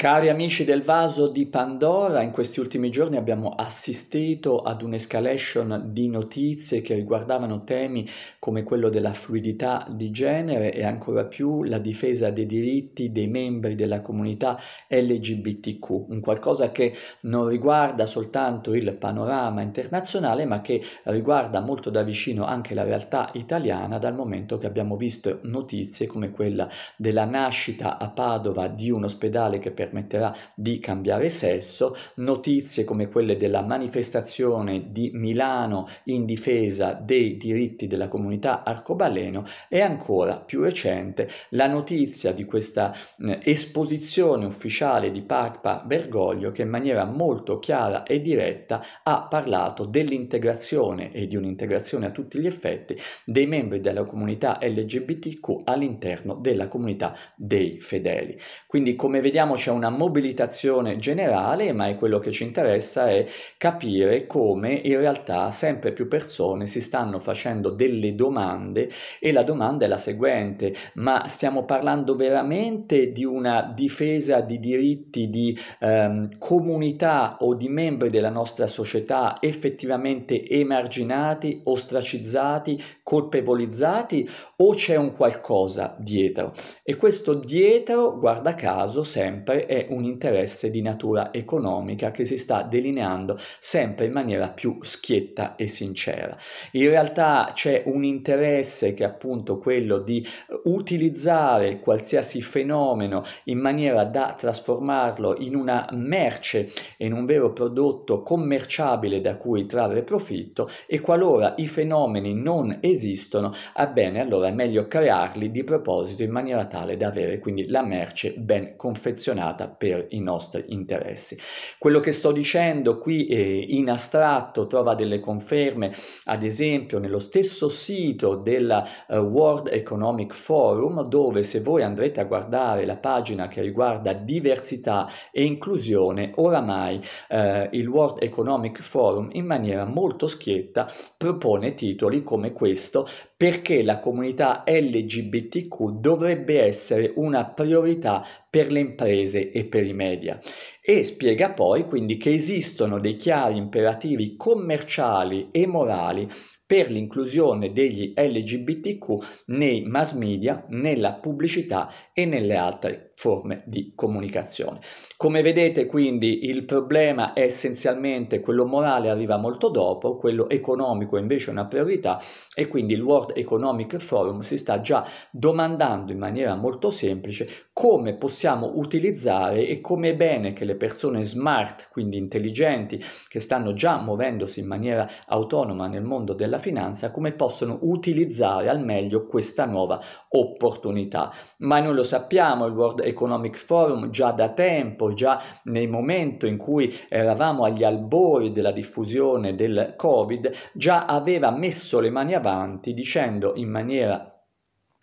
Cari amici del vaso di Pandora, in questi ultimi giorni abbiamo assistito ad un'escalation di notizie che riguardavano temi come quello della fluidità di genere e ancora più la difesa dei diritti dei membri della comunità LGBTQ, un qualcosa che non riguarda soltanto il panorama internazionale ma che riguarda molto da vicino anche la realtà italiana dal momento che abbiamo visto notizie come quella della nascita a Padova di un ospedale che per permetterà di cambiare sesso, notizie come quelle della manifestazione di Milano in difesa dei diritti della comunità arcobaleno e ancora più recente la notizia di questa eh, esposizione ufficiale di Pacpa Bergoglio che in maniera molto chiara e diretta ha parlato dell'integrazione e di un'integrazione a tutti gli effetti dei membri della comunità LGBTQ all'interno della comunità dei fedeli. Quindi come vediamo c'è un una mobilitazione generale, ma è quello che ci interessa è capire come in realtà sempre più persone si stanno facendo delle domande e la domanda è la seguente, ma stiamo parlando veramente di una difesa di diritti di ehm, comunità o di membri della nostra società effettivamente emarginati, ostracizzati, colpevolizzati o c'è un qualcosa dietro? E questo dietro, guarda caso, sempre è un interesse di natura economica che si sta delineando sempre in maniera più schietta e sincera. In realtà c'è un interesse che è appunto quello di eh, utilizzare qualsiasi fenomeno in maniera da trasformarlo in una merce, in un vero prodotto commerciabile da cui trarre profitto e qualora i fenomeni non esistono, ebbene allora è meglio crearli di proposito in maniera tale da avere quindi la merce ben confezionata adattata per i nostri interessi. Quello che sto dicendo qui eh, in astratto trova delle conferme, ad esempio, nello stesso sito della uh, World Economic Forum, dove se voi andrete a guardare la pagina che riguarda diversità e inclusione, oramai eh, il World Economic Forum in maniera molto schietta propone titoli come questo perché la comunità LGBTQ dovrebbe essere una priorità per le imprese e per i media. E spiega poi quindi che esistono dei chiari imperativi commerciali e morali per l'inclusione degli LGBTQ nei mass media, nella pubblicità e nelle altre forme di comunicazione. Come vedete quindi il problema è essenzialmente quello morale arriva molto dopo, quello economico invece è una priorità e quindi il World Economic Forum si sta già domandando in maniera molto semplice come possiamo utilizzare e come è bene che le persone smart, quindi intelligenti, che stanno già muovendosi in maniera autonoma nel mondo della finanza come possono utilizzare al meglio questa nuova opportunità. Ma noi lo sappiamo, il World Economic Forum già da tempo, già nel momento in cui eravamo agli albori della diffusione del Covid, già aveva messo le mani avanti dicendo in maniera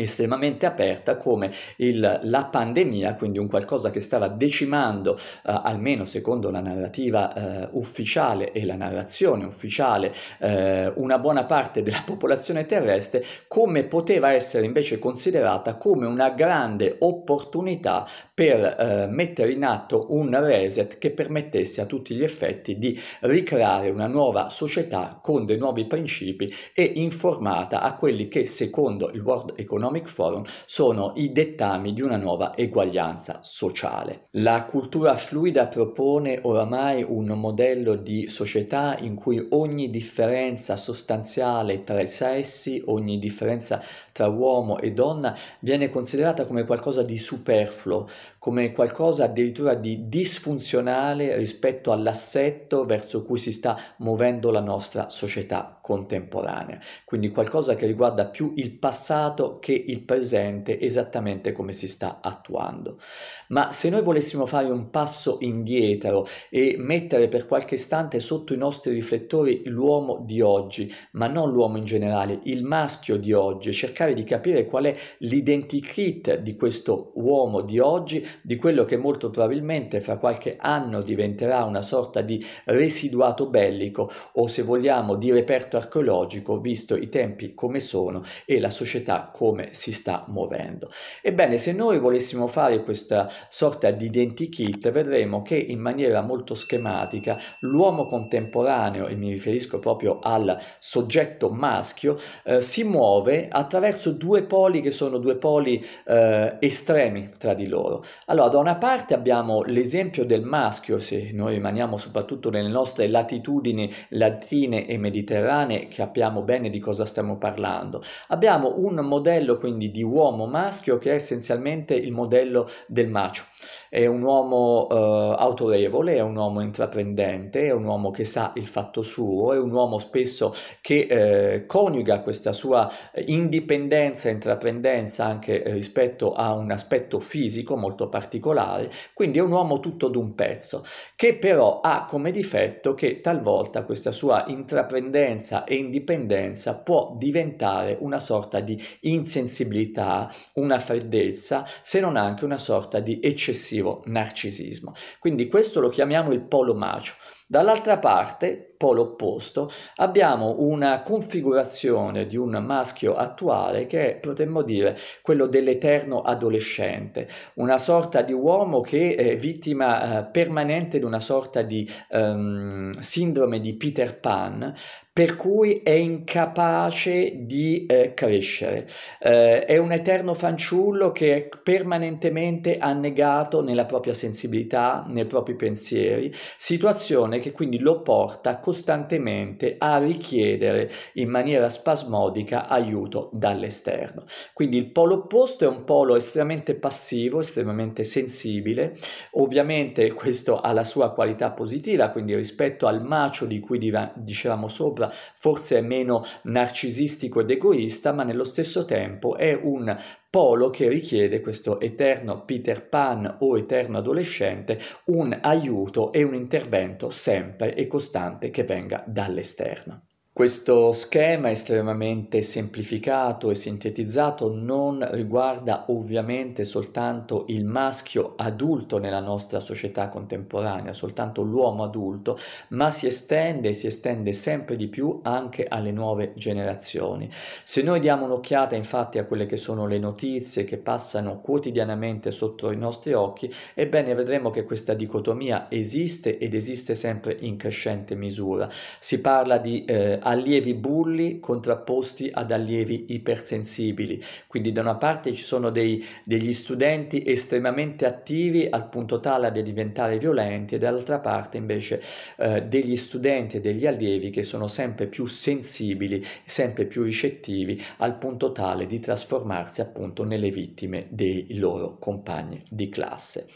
estremamente aperta come il, la pandemia, quindi un qualcosa che stava decimando, eh, almeno secondo la narrativa eh, ufficiale e la narrazione ufficiale, eh, una buona parte della popolazione terrestre, come poteva essere invece considerata come una grande opportunità per eh, mettere in atto un reset che permettesse a tutti gli effetti di ricreare una nuova società con dei nuovi principi e informata a quelli che secondo il World Economic Economic Forum sono i dettami di una nuova eguaglianza sociale. La cultura fluida propone oramai un modello di società in cui ogni differenza sostanziale tra i sessi, ogni differenza tra uomo e donna viene considerata come qualcosa di superfluo, come qualcosa addirittura di disfunzionale rispetto all'assetto verso cui si sta muovendo la nostra società contemporanea, quindi qualcosa che riguarda più il passato che il presente, esattamente come si sta attuando. Ma se noi volessimo fare un passo indietro e mettere per qualche istante sotto i nostri riflettori l'uomo di oggi, ma non l'uomo in generale, il maschio di oggi, cercare di capire qual è l'identikit di questo uomo di oggi, di quello che molto probabilmente fra qualche anno diventerà una sorta di residuato bellico o se vogliamo di reperto archeologico visto i tempi come sono e la società come si sta muovendo. Ebbene, se noi volessimo fare questa sorta di identikit vedremo che in maniera molto schematica l'uomo contemporaneo, e mi riferisco proprio al soggetto maschio, eh, si muove attraverso due poli che sono due poli eh, estremi tra di loro. Allora, da una parte abbiamo l'esempio del maschio, se noi rimaniamo soprattutto nelle nostre latitudini latine e mediterranee, capiamo bene di cosa stiamo parlando. Abbiamo un modello quindi di uomo maschio che è essenzialmente il modello del macio. È un uomo eh, autorevole, è un uomo intraprendente, è un uomo che sa il fatto suo, è un uomo spesso che eh, coniuga questa sua eh, indipendenza e intraprendenza anche eh, rispetto a un aspetto fisico molto particolare, quindi è un uomo tutto d'un pezzo, che però ha come difetto che talvolta questa sua intraprendenza e indipendenza può diventare una sorta di insensibilità, una freddezza, se non anche una sorta di eccessiva eccessivo narcisismo. Quindi questo lo chiamiamo il polo macio. Dall'altra parte, polo opposto, abbiamo una configurazione di un maschio attuale che è, potremmo dire, quello dell'eterno adolescente, una sorta di uomo che è vittima eh, permanente di una sorta di ehm, sindrome di Peter Pan, per cui è incapace di eh, crescere. Eh, è un eterno fanciullo che è permanentemente annegato nella propria sensibilità, nei propri pensieri, situazione che quindi lo porta a costantemente a richiedere in maniera spasmodica aiuto dall'esterno. Quindi il polo opposto è un polo estremamente passivo, estremamente sensibile, ovviamente questo ha la sua qualità positiva, quindi rispetto al macio di cui div- dicevamo sopra, forse è meno narcisistico ed egoista, ma nello stesso tempo è un Polo che richiede questo eterno Peter Pan o eterno adolescente un aiuto e un intervento sempre e costante che venga dall'esterno. Questo schema estremamente semplificato e sintetizzato non riguarda ovviamente soltanto il maschio adulto nella nostra società contemporanea, soltanto l'uomo adulto, ma si estende e si estende sempre di più anche alle nuove generazioni. Se noi diamo un'occhiata infatti a quelle che sono le notizie che passano quotidianamente sotto i nostri occhi, ebbene vedremo che questa dicotomia esiste ed esiste sempre in crescente misura. Si parla di eh, allievi bulli contrapposti ad allievi ipersensibili. Quindi da una parte ci sono dei, degli studenti estremamente attivi al punto tale da diventare violenti e dall'altra parte invece eh, degli studenti e degli allievi che sono sempre più sensibili, sempre più ricettivi al punto tale di trasformarsi appunto nelle vittime dei loro compagni di classe.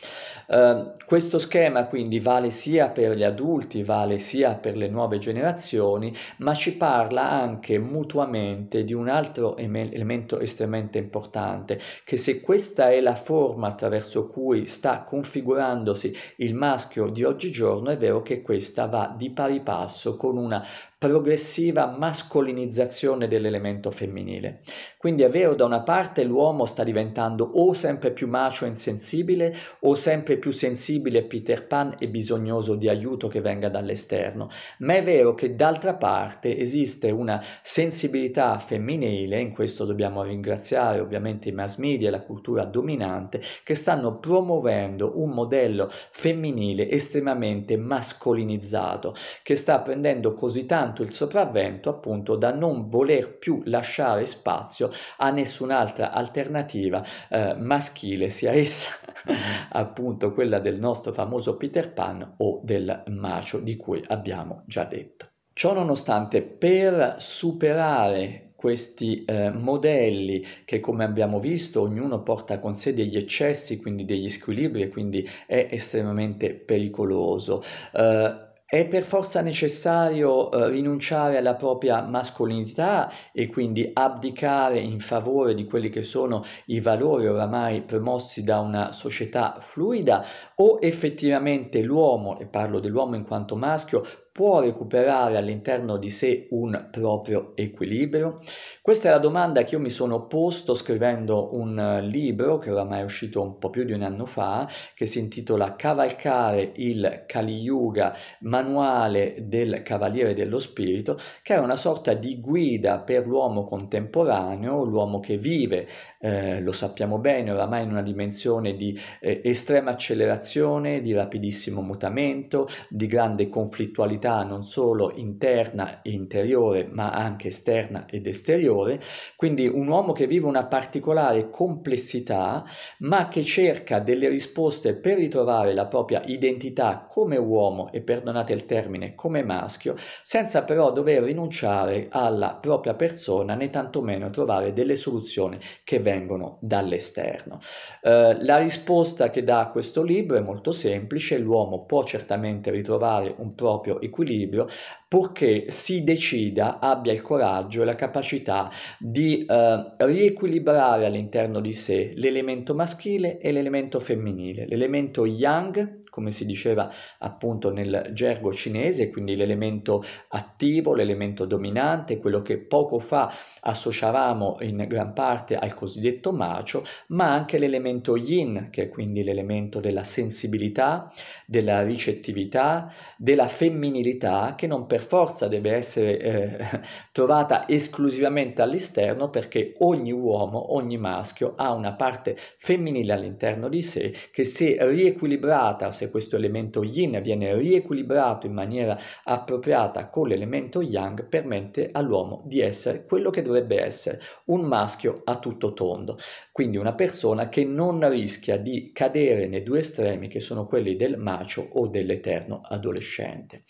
Eh, questo schema quindi vale sia per gli adulti, vale sia per le nuove generazioni, ma ma ci parla anche mutuamente di un altro elemento estremamente importante, che se questa è la forma attraverso cui sta configurandosi il maschio di oggigiorno, è vero che questa va di pari passo con una progressiva mascolinizzazione dell'elemento femminile. Quindi è vero, da una parte l'uomo sta diventando o sempre più macio e insensibile o sempre più sensibile Peter Pan e bisognoso di aiuto che venga dall'esterno, ma è vero che d'altra parte esiste una sensibilità femminile, in questo dobbiamo ringraziare ovviamente i mass media e la cultura dominante, che stanno promuovendo un modello femminile estremamente mascolinizzato, che sta prendendo così tanto tanto il sopravvento appunto da non voler più lasciare spazio a nessun'altra alternativa eh, maschile, sia essa appunto quella del nostro famoso Peter Pan o del macio di cui abbiamo già detto. Ciò nonostante, per superare questi eh, modelli che come abbiamo visto ognuno porta con sé degli eccessi, quindi degli squilibri e quindi è estremamente pericoloso. Eh, è per forza necessario eh, rinunciare alla propria mascolinità e quindi abdicare in favore di quelli che sono i valori oramai promossi da una società fluida o effettivamente l'uomo, e parlo dell'uomo in quanto maschio, può recuperare all'interno di sé un proprio equilibrio? Questa è la domanda che io mi sono posto scrivendo un eh, libro che oramai è uscito un po' più di un anno fa, che si intitola Cavalcare il Kali Yuga, manuale del Cavaliere dello Spirito, che è una sorta di guida per l'uomo contemporaneo, l'uomo che vive, eh, lo sappiamo bene, oramai in una dimensione di eh, estrema accelerazione, di rapidissimo mutamento, di grande conflittualità qualità non solo interna e interiore, ma anche esterna ed esteriore, quindi un uomo che vive una particolare complessità, ma che cerca delle risposte per ritrovare la propria identità come uomo e perdonate il termine come maschio, senza però dover rinunciare alla propria persona né tantomeno trovare delle soluzioni che vengono dall'esterno. Eh, la risposta che dà questo libro è molto semplice, l'uomo può certamente ritrovare un proprio equilibrio, purché si decida, abbia il coraggio e la capacità di eh, riequilibrare all'interno di sé l'elemento maschile e l'elemento femminile, l'elemento yang come si diceva appunto nel gergo cinese, quindi l'elemento attivo, l'elemento dominante, quello che poco fa associavamo in gran parte al cosiddetto macio, ma anche l'elemento yin, che è quindi l'elemento della sensibilità, della ricettività, della femminilità, che non per forza deve essere eh, trovata esclusivamente all'esterno, perché ogni uomo, ogni maschio ha una parte femminile all'interno di sé che se riequilibrata, se se questo elemento yin viene riequilibrato in maniera appropriata con l'elemento yang, permette all'uomo di essere quello che dovrebbe essere, un maschio a tutto tondo. Quindi una persona che non rischia di cadere nei due estremi che sono quelli del macio o dell'eterno adolescente.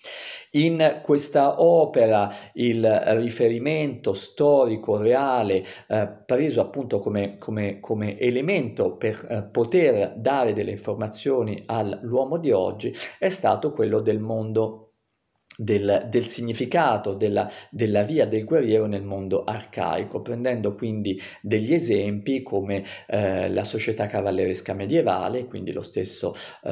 In questa opera il riferimento storico reale eh, preso appunto come, come, come elemento per eh, poter dare delle informazioni all'uomo dell'uomo di oggi è stato quello del mondo del, del, significato della, della, via del guerriero nel mondo arcaico, prendendo quindi degli esempi come eh, la società cavalleresca medievale, quindi lo stesso eh,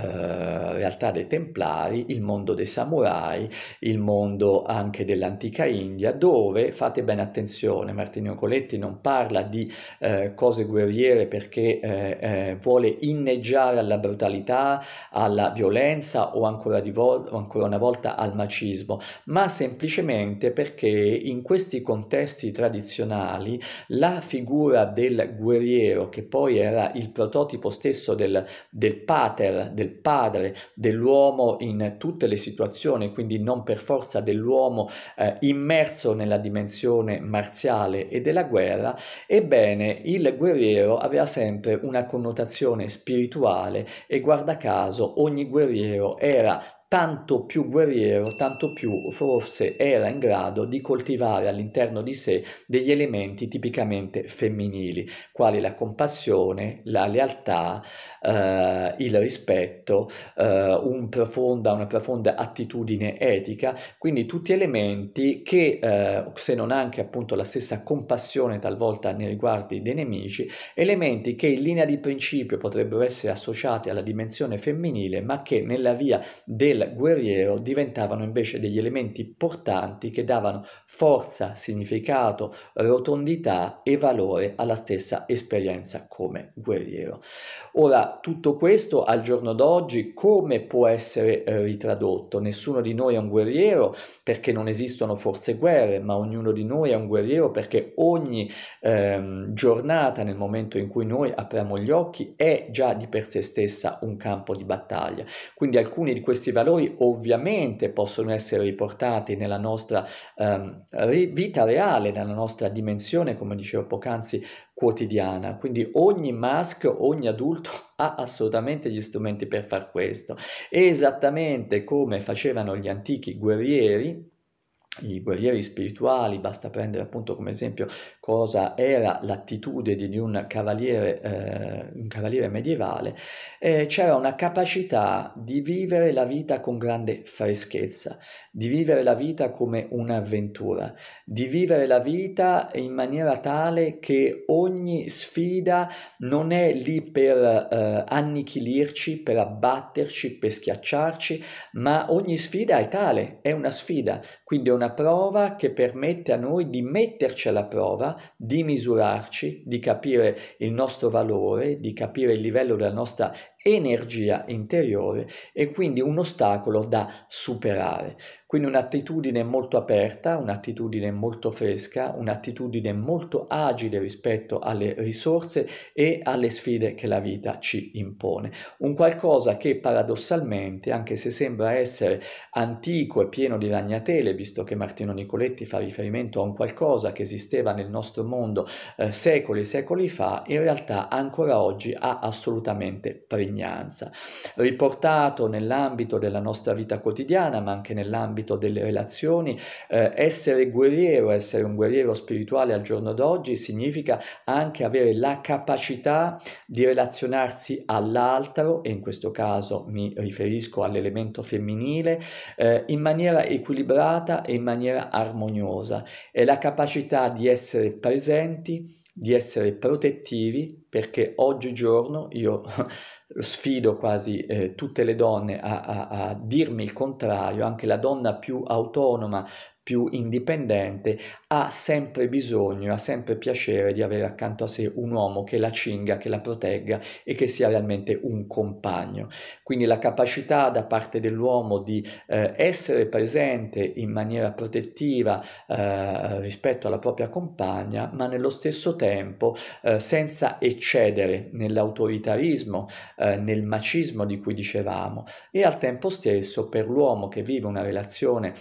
realtà dei templari, il mondo dei samurai, il mondo anche dell'antica India, dove fate bene attenzione, Martino Coletti non parla di eh, cose guerriere perché eh, eh, vuole inneggiare alla brutalità, alla violenza o ancora, di vo- ancora una volta al macismo razzismo, ma semplicemente perché in questi contesti tradizionali la figura del guerriero, che poi era il prototipo stesso del, del pater, del padre, dell'uomo in tutte le situazioni, quindi non per forza dell'uomo eh, immerso nella dimensione marziale e della guerra, ebbene il guerriero aveva sempre una connotazione spirituale e guarda caso ogni guerriero era tanto più guerriero, tanto più forse era in grado di coltivare all'interno di sé degli elementi tipicamente femminili, quali la compassione, la lealtà, eh, il rispetto, eh, un profonda, una profonda attitudine etica, quindi tutti elementi che, eh, se non anche appunto la stessa compassione talvolta nei riguardi dei nemici, elementi che in linea di principio potrebbero essere associati alla dimensione femminile, ma che nella via della del guerriero diventavano invece degli elementi portanti che davano forza, significato, rotondità e valore alla stessa esperienza come guerriero. Ora, tutto questo al giorno d'oggi come può essere eh, ritradotto? Nessuno di noi è un guerriero perché non esistono forse guerre, ma ognuno di noi è un guerriero perché ogni ehm, giornata nel momento in cui noi apriamo gli occhi è già di per sé stessa un campo di battaglia. Quindi alcuni di questi valori valori ovviamente possono essere riportati nella nostra ehm, vita reale, nella nostra dimensione, come dicevo poc'anzi, quotidiana. Quindi ogni maschio, ogni adulto ha assolutamente gli strumenti per far questo. esattamente come facevano gli antichi guerrieri, i guerrieri spirituali, basta prendere appunto come esempio cosa era l'attitudine di un cavaliere, eh, un cavaliere medievale, eh, c'era una capacità di vivere la vita con grande freschezza, di vivere la vita come un'avventura, di vivere la vita in maniera tale che ogni sfida non è lì per eh, annichilirci, per abbatterci, per schiacciarci, ma ogni sfida è tale, è una sfida, quindi è una prova che permette a noi di metterci alla prova, di misurarci, di capire il nostro valore, di capire il livello della nostra energia interiore e quindi un ostacolo da superare. Quindi un'attitudine molto aperta, un'attitudine molto fresca, un'attitudine molto agile rispetto alle risorse e alle sfide che la vita ci impone. Un qualcosa che paradossalmente, anche se sembra essere antico e pieno di ragnatele, visto che Martino Nicoletti fa riferimento a un qualcosa che esisteva nel nostro mondo eh, secoli e secoli fa, in realtà ancora oggi ha assolutamente pregnato pregnanza, riportato nell'ambito della nostra vita quotidiana, ma anche nell'ambito delle relazioni. Eh, essere guerriero, essere un guerriero spirituale al giorno d'oggi significa anche avere la capacità di relazionarsi all'altro, e in questo caso mi riferisco all'elemento femminile, eh, in maniera equilibrata e in maniera armoniosa. È la capacità di essere presenti, di essere protettivi, perché oggigiorno io sfido quasi eh, tutte le donne a, a, a, dirmi il contrario, anche la donna più autonoma, più indipendente, ha sempre bisogno, ha sempre piacere di avere accanto a sé un uomo che la cinga, che la protegga e che sia realmente un compagno. Quindi la capacità da parte dell'uomo di eh, essere presente in maniera protettiva eh, rispetto alla propria compagna, ma nello stesso tempo eh, senza eccessiva eccedere nell'autoritarismo, eh, nel macismo di cui dicevamo e al tempo stesso per l'uomo che vive una relazione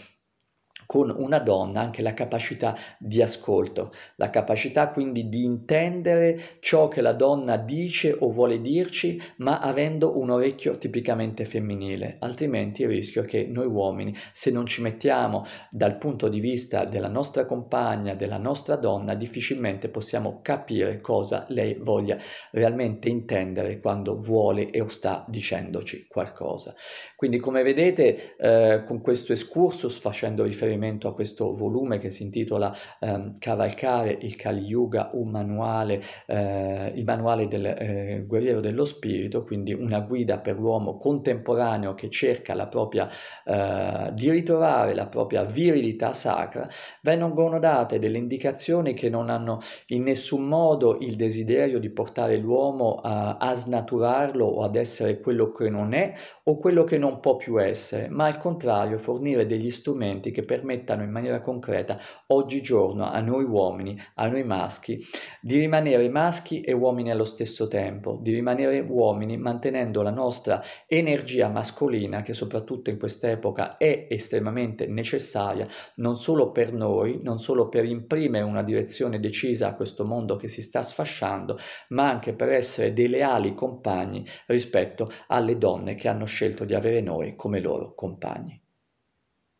con una donna anche la capacità di ascolto, la capacità quindi di intendere ciò che la donna dice o vuole dirci, ma avendo un orecchio tipicamente femminile, altrimenti il rischio è che noi uomini, se non ci mettiamo dal punto di vista della nostra compagna, della nostra donna, difficilmente possiamo capire cosa lei voglia realmente intendere quando vuole e o sta dicendoci qualcosa. Quindi come vedete eh, con questo escursus facendo riferimento riferimento a questo volume che si intitola eh, Cavalcare il Kali Yuga, un manuale, eh, il manuale del eh, guerriero dello spirito, quindi una guida per l'uomo contemporaneo che cerca la propria, eh, di ritrovare la propria virilità sacra, vengono date delle indicazioni che non hanno in nessun modo il desiderio di portare l'uomo a, a snaturarlo o ad essere quello che non è o quello che non può più essere, ma al contrario fornire degli strumenti che permettono permettano in maniera concreta oggigiorno a noi uomini, a noi maschi, di rimanere maschi e uomini allo stesso tempo, di rimanere uomini mantenendo la nostra energia mascolina che soprattutto in quest'epoca è estremamente necessaria non solo per noi, non solo per imprimere una direzione decisa a questo mondo che si sta sfasciando, ma anche per essere dei leali compagni rispetto alle donne che hanno scelto di avere noi come loro compagni.